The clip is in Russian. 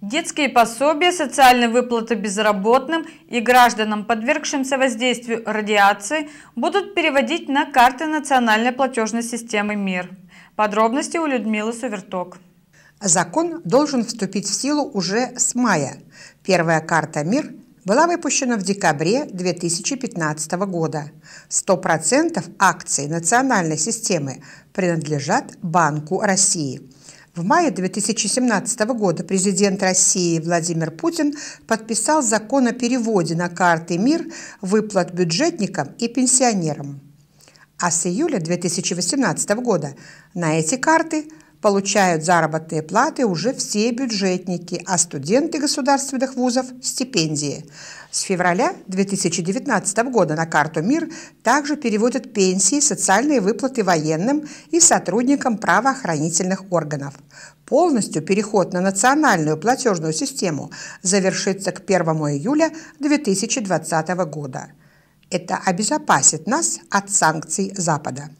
Детские пособия, социальные выплаты безработным и гражданам, подвергшимся воздействию радиации, будут переводить на карты национальной платежной системы МИР. Подробности у Людмилы Суверток. Закон должен вступить в силу уже с мая. Первая карта МИР была выпущена в декабре 2015 года. 100% акций национальной системы принадлежат Банку России – в мае 2017 года президент России Владимир Путин подписал закон о переводе на карты МИР выплат бюджетникам и пенсионерам. А с июля 2018 года на эти карты – получают заработные платы уже все бюджетники, а студенты государственных вузов – стипендии. С февраля 2019 года на карту «Мир» также переводят пенсии, социальные выплаты военным и сотрудникам правоохранительных органов. Полностью переход на национальную платежную систему завершится к 1 июля 2020 года. Это обезопасит нас от санкций Запада.